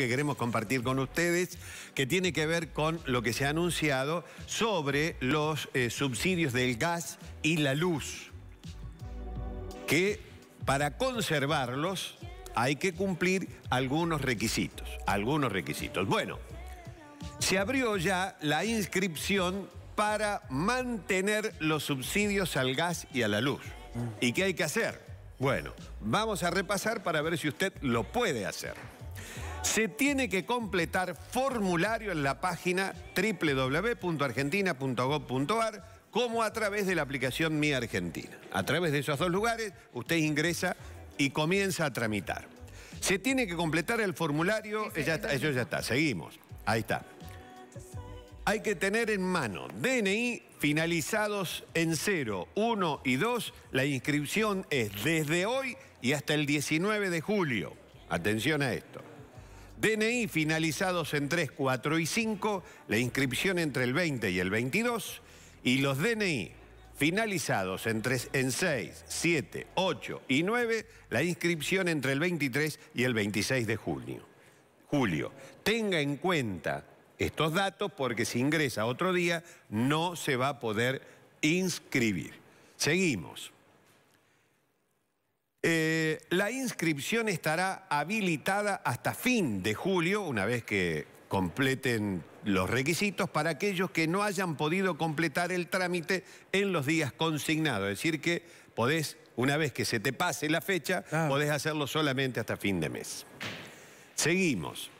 que queremos compartir con ustedes, que tiene que ver con lo que se ha anunciado sobre los eh, subsidios del gas y la luz, que para conservarlos hay que cumplir algunos requisitos, algunos requisitos. Bueno, se abrió ya la inscripción para mantener los subsidios al gas y a la luz. ¿Y qué hay que hacer? Bueno, vamos a repasar para ver si usted lo puede hacer se tiene que completar formulario en la página www.argentina.gov.ar como a través de la aplicación Mi Argentina. A través de esos dos lugares usted ingresa y comienza a tramitar. Se tiene que completar el formulario, ya eso ya está, seguimos. Ahí está. Hay que tener en mano DNI finalizados en 0, 1 y 2. La inscripción es desde hoy y hasta el 19 de julio. Atención a esto. DNI finalizados en 3, 4 y 5, la inscripción entre el 20 y el 22, y los DNI finalizados en, en 6, 7, 8 y 9, la inscripción entre el 23 y el 26 de junio. Julio, tenga en cuenta estos datos porque si ingresa otro día no se va a poder inscribir. Seguimos. Eh, la inscripción estará habilitada hasta fin de julio, una vez que completen los requisitos para aquellos que no hayan podido completar el trámite en los días consignados. Es decir, que podés, una vez que se te pase la fecha, podés hacerlo solamente hasta fin de mes. Seguimos.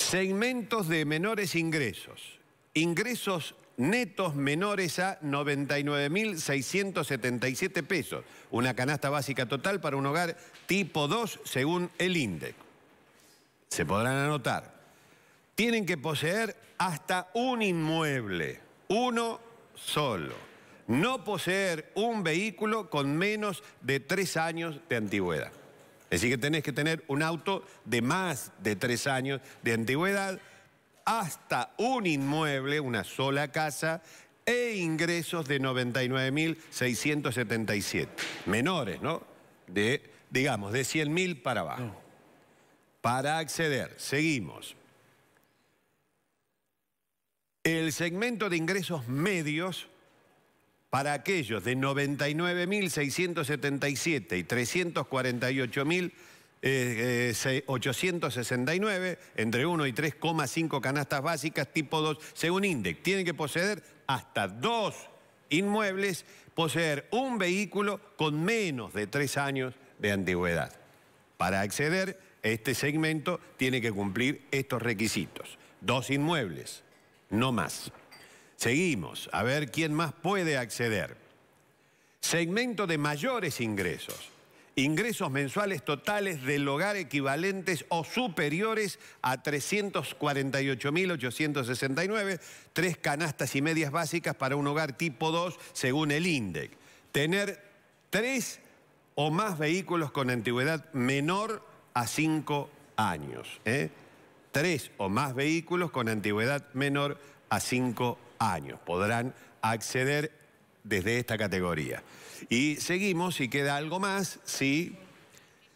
Segmentos de menores ingresos. Ingresos netos menores a 99.677 pesos. Una canasta básica total para un hogar tipo 2 según el INDEC. Se podrán anotar. Tienen que poseer hasta un inmueble, uno solo. No poseer un vehículo con menos de tres años de antigüedad. Es decir, que tenés que tener un auto de más de tres años de antigüedad hasta un inmueble, una sola casa, e ingresos de 99.677. Menores, ¿no? De, digamos, de 100.000 para abajo. Para acceder, seguimos. El segmento de ingresos medios para aquellos de 99.677 y 348.000 869, eh, eh, entre 1 y 3,5 canastas básicas tipo 2, según INDEC. Tienen que poseer hasta dos inmuebles, poseer un vehículo con menos de tres años de antigüedad. Para acceder, este segmento tiene que cumplir estos requisitos. Dos inmuebles, no más. Seguimos, a ver quién más puede acceder. Segmento de mayores ingresos ingresos mensuales totales del hogar equivalentes o superiores a 348.869, tres canastas y medias básicas para un hogar tipo 2 según el INDEC. Tener tres o más vehículos con antigüedad menor a cinco años. ¿eh? Tres o más vehículos con antigüedad menor a cinco años podrán acceder desde esta categoría. Y seguimos, si queda algo más, si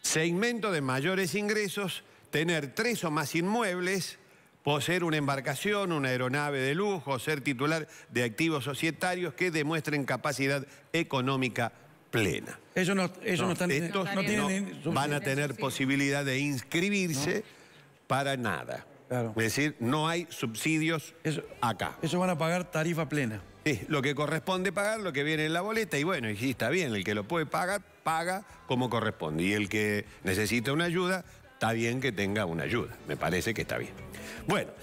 segmento de mayores ingresos, tener tres o más inmuebles, poseer una embarcación, una aeronave de lujo, ser titular de activos societarios que demuestren capacidad económica plena. Ellos no, estos no, van a tener posibilidad de inscribirse para nada. Es decir, no hay subsidios acá. Eso van a pagar tarifa plena. Sí, lo que corresponde pagar, lo que viene en la boleta, y bueno, está bien, el que lo puede pagar, paga como corresponde. Y el que necesita una ayuda, está bien que tenga una ayuda. Me parece que está bien. Bueno.